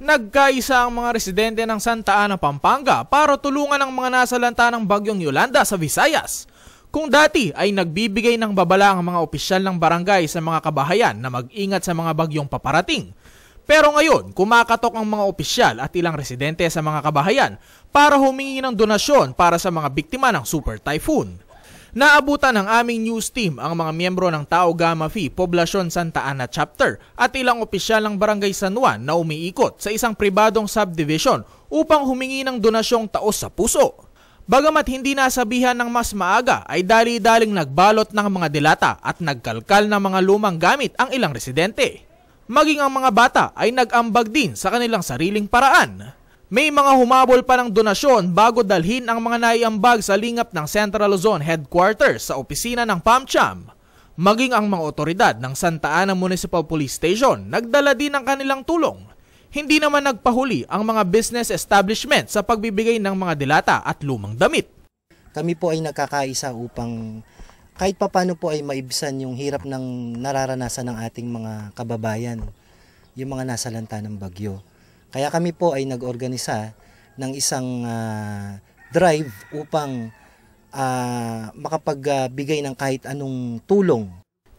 Nagkaisa ang mga residente ng Santa Ana, Pampanga para tulungan ang mga nasa lanta ng bagyong Yolanda sa Visayas. Kung dati ay nagbibigay ng babala ang mga opisyal ng barangay sa mga kabahayan na mag-ingat sa mga bagyong paparating. Pero ngayon, kumakatok ang mga opisyal at ilang residente sa mga kabahayan para humingi ng donasyon para sa mga biktima ng Super Typhoon. Naabutan ng aming news team ang mga miyembro ng Tao Gama Phi Poblasyon Santa Ana Chapter at ilang opisyal ng Barangay San Juan na umiikot sa isang pribadong subdivision upang humingi ng donasyong taos sa puso. Bagamat hindi nasabihan ng mas maaga ay dali-daling nagbalot ng mga delata at nagkalkal ng mga lumang gamit ang ilang residente. Maging ang mga bata ay nagambag din sa kanilang sariling paraan. May mga humabol pa ng donasyon bago dalhin ang mga naiambag sa lingap ng Central Luzon Headquarters sa opisina ng PAMCHAM. Maging ang mga otoridad ng Santa Ana Municipal Police Station nagdala din ng kanilang tulong. Hindi naman nagpahuli ang mga business establishment sa pagbibigay ng mga dilata at lumang damit. Kami po ay nakakaisa upang kahit papano po ay maibsan yung hirap ng nararanasan ng ating mga kababayan, yung mga nasa lanta ng bagyo. Kaya kami po ay nag-organisa ng isang uh, drive upang uh, makapagbigay ng kahit anong tulong.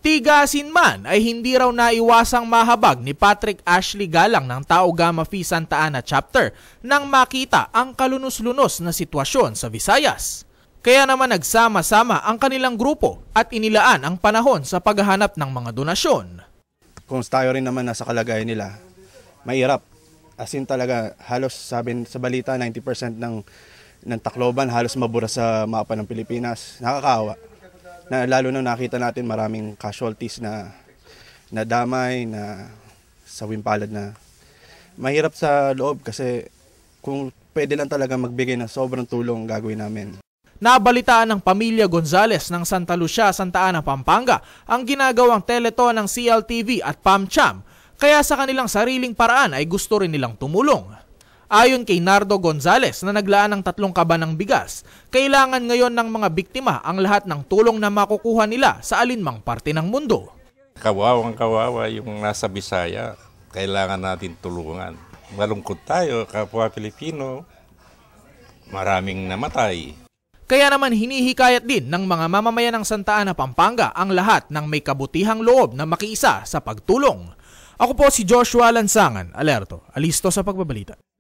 Tigasin man ay hindi raw naiwasang mahabag ni Patrick Ashley Galang ng Tao Gama Phi Santa Ana Chapter nang makita ang kalunos-lunos na sitwasyon sa Visayas. Kaya naman nagsama-sama ang kanilang grupo at inilaan ang panahon sa paghahanap ng mga donasyon. Kung tayo rin naman nasa kalagayan nila, mahirap As in talaga, halos sabi sa balita, 90% ng, ng Tacloban halos mabura sa mapa ng Pilipinas. Nakakaawa. Na, lalo na nakita natin maraming casualties na, na damay, na sa wimpalad na mahirap sa loob kasi kung pwede lang talaga magbigay ng sobrang tulong gagawin namin. Nabalitaan ng pamilya Gonzales ng Santa Lucia, Santa Ana, Pampanga ang ginagawang teleto ng CLTV at PAMCHAM kaya sa kanilang sariling paraan ay gusto rin nilang tumulong. Ayon kay Nardo Gonzales na naglaan ng tatlong kaba ng bigas, kailangan ngayon ng mga biktima ang lahat ng tulong na makukuha nila sa alinmang parte ng mundo. Kawawang kawawa yung nasa Bisaya. Kailangan natin tulungan. Malungkot tayo, kapwa Pilipino. Maraming namatay. Kaya naman hinihikayat din ng mga mamamayan ng Santa Ana Pampanga ang lahat ng may kabutihang loob na makiisa sa pagtulong ako po si Joshua Lansangan, alerto, alisto sa pagbabalita.